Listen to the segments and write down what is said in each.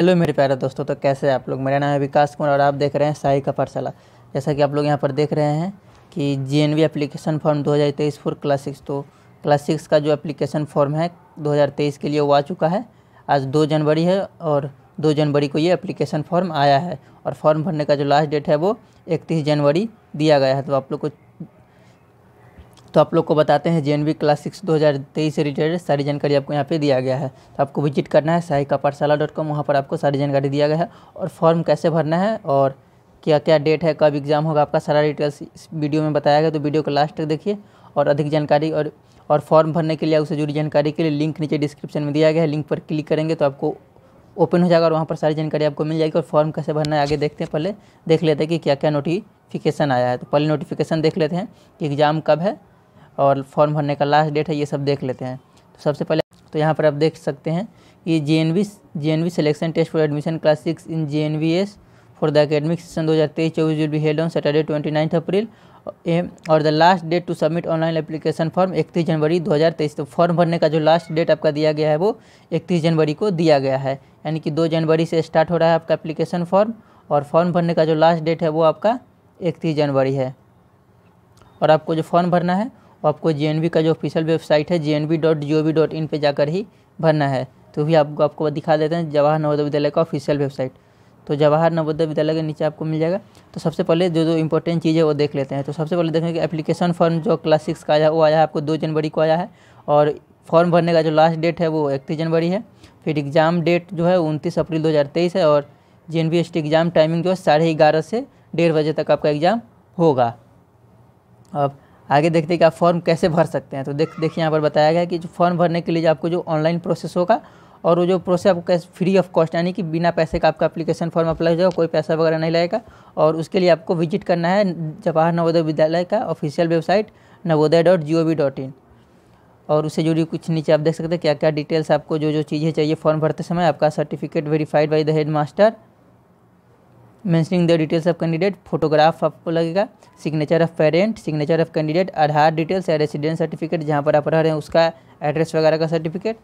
hello मेरे प्यारे दोस्तों तो कैसे आप लोग मेरा नाम है विकास कुमार और आप देख रहे हैं साई का पाठशाला जैसा कि आप लोग यहाँ पर देख रहे हैं कि JNV N V application form दो हज़ार तेईस फॉर क्लास सिक्स तो क्लास सिक्स का जो एप्लीकेशन फॉर्म है दो हज़ार तेईस के लिए वो आ चुका है आज दो जनवरी है और दो जनवरी को ये एप्लीकेशन फॉर्म आया है और फॉर्म भरने का जो लास्ट डेट है वो इकतीस जनवरी दिया गया है तो आप लोग को तो आप लोग को बताते हैं जे क्लास सिक्स दो हज़ार तेईस से रिलेटेड सारी जानकारी आपको यहाँ पे दिया गया है तो आपको विजिट करना है का पाठशाला डॉट कॉम वहाँ पर आपको सारी जानकारी दिया गया है और फॉर्म कैसे भरना है और क्या क्या डेट है कब एग्ज़ाम होगा आपका सारा डिटेल्स इस वीडियो में बताया गया तो वीडियो को लास्ट तक देखिए और अधिक जानकारी और और फॉर्म भरने के लिए उससे जुड़ी जानकारी के लिए लिंक नीचे डिस्क्रिप्शन में दिया गया है लिंक पर क्लिक करेंगे तो आपको ओपन हो जाएगा और वहाँ पर सारी जानकारी आपको मिल जाएगी और फॉर्म कैसे भरना है आगे देखते हैं पहले देख लेते हैं कि क्या क्या नोटिफिकेशन आया है तो पहले नोटिफिकेशन देख लेते हैं कि एग्ज़ाम कब है और फॉर्म भरने का लास्ट डेट है ये सब देख लेते हैं तो सबसे पहले तो यहाँ पर आप देख सकते हैं ये J N V J N V selection test for admission class six in J N V S for the academic session दो हज़ार तेईस चौबीस will be held on Saturday twenty ninth April और the last date to submit online application form इकतीस जनवरी 2023 तो form भरने का जो लास्ट डेट आपका दिया गया है वो इकतीस जनवरी को दिया गया है यानी कि दो जनवरी से स्टार्ट हो रहा है आपका एप्लीकेशन फॉर्म और फॉर्म भरने का जो लास्ट डेट है वो आपका इकतीस जनवरी है और आपको जो फॉर्म भरना है आपको जे का जो ऑफिशियल वेबसाइट है जे एन पे जाकर ही भरना है तो भी आपको आपको दिखा देते हैं जवाहर नवोदय विद्यालय का ऑफिशियल वेबसाइट तो जवाहर नवोदय विद्यालय के नीचे आपको मिल जाएगा तो सबसे पहले जो जो इंपॉर्टेंट चीज़ है वो देख लेते हैं तो सबसे पहले देखेंगे एप्लीकेशन फॉर्म जो क्लास सिक्स का आया वो आया है आपको दो जनवरी को आया है और फॉर्म भरने का जो लास्ट डेट है वो इकतीस जनवरी है फिर एग्ज़ाम डेट जो है उनतीस अप्रैल दो है और जे एन एग्ज़ाम टाइमिंग जो है साढ़े ग्यारह से डेढ़ बजे तक आपका एग्ज़ाम होगा अब आगे देखते हैं कि आप फॉर्म कैसे भर सकते हैं तो देख देखिए यहाँ पर बताया गया कि जो फॉर्म भरने के लिए आपको जो ऑनलाइन प्रोसेस होगा और वो जो प्रोसेस आपको कैसे फ्री ऑफ कॉस्ट यानी कि बिना पैसे का आपका अप्लीकेशन फॉर्म अप्लाई हो जाएगा कोई पैसा वगैरह नहीं लगेगा और उसके लिए आपको विजिट करना है जवाहर नवोदय विद्यालय का official website Navodaya dot G O V dot in और उससे जुड़ी कुछ नीचे आप देख सकते हैं क्या क्या डिटेल्स आपको जो जो चीज़ें चाहिए फॉर्म भरते समय आपका certificate verified by the head master mentioning the details of candidate photograph आपको लगेगा signature of parent signature of candidate Aadhaar details या रेसिडेंस सर्टिफिकेट जहाँ पर आप रह रहे हैं उसका एड्रेस वगैरह का सर्टिफिकेट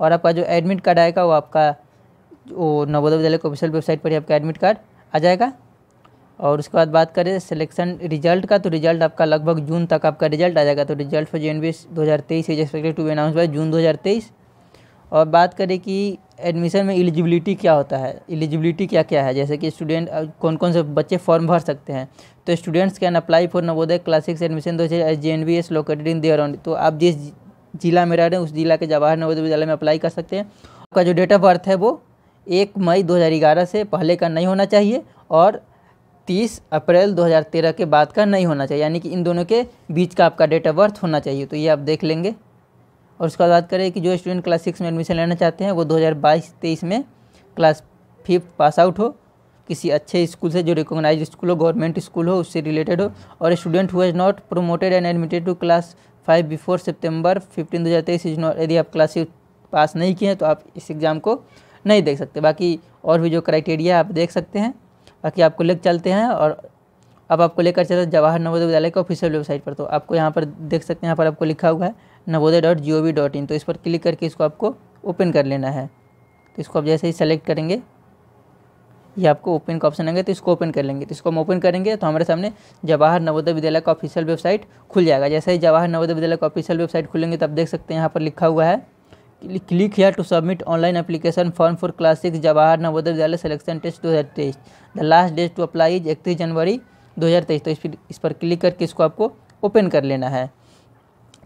और आपका जो एडमिट कार्ड आएगा वो आपका वो नवोदय विद्यालय के ऑफिशियल वेबसाइट पर ही आपका एडमिट कार्ड आ जाएगा और उसके बाद बात करें सिलेक्शन रिजल्ट का तो रिजल्ट आपका लगभग जून तक आपका रिजल्ट आ जाएगा तो result for J N V दो हज़ार तेईस is expected to be announce by June दो हज़ार तेईस और बात करें कि एडमिशन में एलिजिबिलिटी क्या होता है एलिजिबिलिटी क्या क्या है जैसे कि स्टूडेंट कौन कौन से बच्चे फॉर्म भर सकते हैं तो students can apply for Navodaya class six admission दो तो हज़ार J N V S located in their on तो आप जिस जिला में रह रहे हैं उस जिला के जवाहर नवोदय विद्यालय में अप्लाई कर सकते हैं आपका जो डेट ऑफ बर्थ है वो एक मई ग्यारह से पहले का नहीं होना चाहिए और तीस अप्रैल तेरह के बाद का नहीं होना चाहिए यानी कि इन दोनों के बीच का आपका डेट ऑफ बर्थ होना चाहिए तो ये आप देख लेंगे और उसके बाद बात करें कि जो स्टूडेंट क्लास सिक्स में एडमिशन लेना चाहते हैं वो 2022-23 में क्लास फिफ्थ पास आउट हो किसी अच्छे स्कूल से जो रिकोगनाइज स्कूल हो गवर्नमेंट स्कूल हो उससे रिलेटेड हो और student whose not promoted and admitted to class five before September fifteen दो हज़ार तेईस इज नॉट यदि आप क्लास पास नहीं किए हैं तो आप इस एग्ज़ाम को नहीं देख सकते बाकी और भी जो क्राइटेरिया आप देख सकते हैं बाकी आपको लेकर चलते हैं और अब आपको लेकर चलते जवाहर नवोदय विद्यालय के ऑफिशियल वेबसाइट पर तो आपको यहाँ पर देख सकते हैं यहाँ पर आपको लिखा हुआ है Navodaya dot G O V dot in तो इस पर क्लिक करके इसको आपको ओपन कर लेना है तो इसको आप जैसे ही सेलेक्ट करेंगे ये आपको ओपन का ऑप्शन आएंगे तो इसको ओपन कर लेंगे तो इसको हम ओपन करेंगे तो हमारे सामने जवाहर नवोदय विद्यालय का ऑफिशियल वेबसाइट खुल जाएगा जैसे ही जवाहर नवोदय विद्यालय का ऑफिशियल वेबसाइट खुलेंगे तो आप देख सकते हैं यहाँ पर लिखा हुआ है click here to submit online application form for class six Jawahar Navodaya Vidyalaya selection test दो हज़ार तेईस the last date to apply is इकतीस जनवरी दो हज़ार तेईस तो इस पर इस पर क्लिक करके इसको आपको ओपन कर लेना है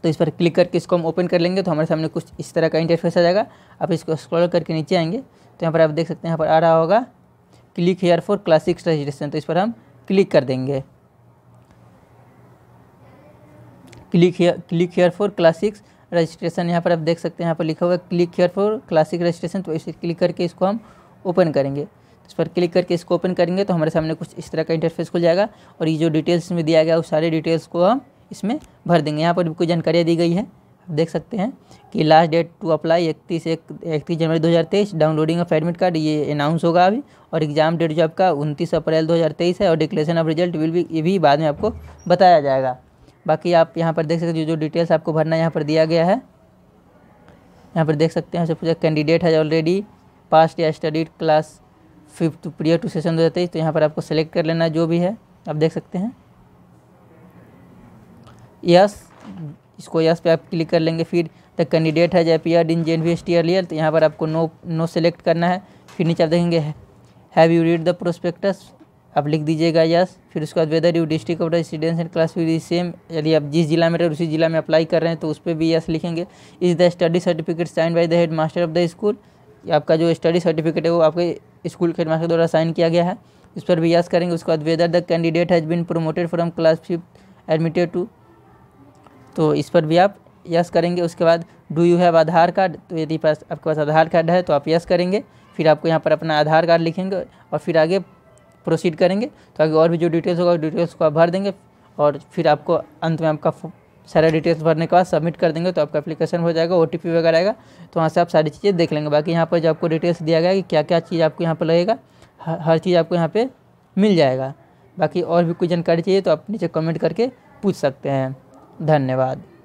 तो इस पर क्लिक करके इसको हम ओपन कर लेंगे तो हमारे सामने कुछ इस तरह का इंटरफेस आ जाएगा आप इसको स्क्रॉल करके नीचे आएंगे तो यहाँ पर आप देख सकते हैं यहाँ पर आ रहा होगा click here for class six registration तो इस पर हम क्लिक कर देंगे click here click here for class six registration यहाँ पर आप देख सकते हैं यहाँ पर लिखा हुआ है click here for class six registration तो इसे क्लिक करके इसको हम ओपन करेंगे तो इस पर क्लिक करके इसको ओपन करेंगे तो हमारे सामने कुछ इस तरह का इंटरफेस खुल जाएगा और ये जो डिटेल्स में दिया गया उस सारे डिटेल्स को हम इसमें भर देंगे यहाँ पर भी कुछ जानकारियाँ दी गई है आप देख सकते हैं कि लास्ट डेट टू अप्लाई इकतीस एक इकतीस जनवरी 2023 डाउनलोडिंग ऑफ एडमिट कार्ड ये अनाउंस होगा अभी और एग्ज़ाम डेट जो आपका उनतीस अप्रैल 2023 है और डिक्लेरेशन ऑफ रिजल्ट विल भी ये भी बाद में आपको बताया जाएगा बाकी आप यहाँ पर देख सकते हैं जो जो डिटेल्स आपको भरना यहाँ पर दिया गया है यहाँ पर देख सकते हैं सबसे कैंडिडेट है ऑलरेडी पास्ट या studied class fifth prior to session दो तो यहाँ पर आपको सेलेक्ट कर लेना जो भी है आप देख सकते हैं यस इसको यस पे आप क्लिक कर लेंगे फिर the candidate has appeared in J N V S T तो यहाँ पर आपको नो नो सेलेक्ट करना है फिर नीचे आप देखेंगे have you read the prospectus आप लिख दीजिएगा यस फिर उसके बाद whether you district of residence and class फिर सेम यदि आप जिस जिला में रहे उसी जिला में अप्लाई कर रहे हैं तो उस पर भी यस लिखेंगे is the study certificate signed by the head master of the school आपका जो स्टडी सर्टिफिकेट है वो आपके स्कूल के हेड मास्टर द्वारा साइन किया गया है इस पर भी यस करेंगे उसके बाद whether the candidate has been promoted from class fifth admitted to तो इस पर भी आप यस करेंगे उसके बाद do you have Aadhaar card तो यदि पास आपके पास आधार कार्ड है तो आप यस करेंगे फिर आपको यहाँ पर अपना आधार कार्ड लिखेंगे और फिर आगे प्रोसीड करेंगे तो आगे और भी जो डिटेल्स होगा डिटेल्स को आप भर देंगे और फिर आपको अंत में आपका सारा डिटेल्स भरने के बाद सबमिट कर देंगे तो आपका एप्लीकेशन हो जाएगा ओ वगैरह आएगा तो वहाँ से आप सारी चीज़ें देख लेंगे बाकी यहाँ पर जो आपको डिटेल्स दिया गया कि क्या क्या चीज़ आपको यहाँ पर लगेगा हर चीज़ आपको यहाँ पर मिल जाएगा बाकी और भी कोई जानकारी चाहिए तो आप नीचे कमेंट करके पूछ सकते हैं धन्यवाद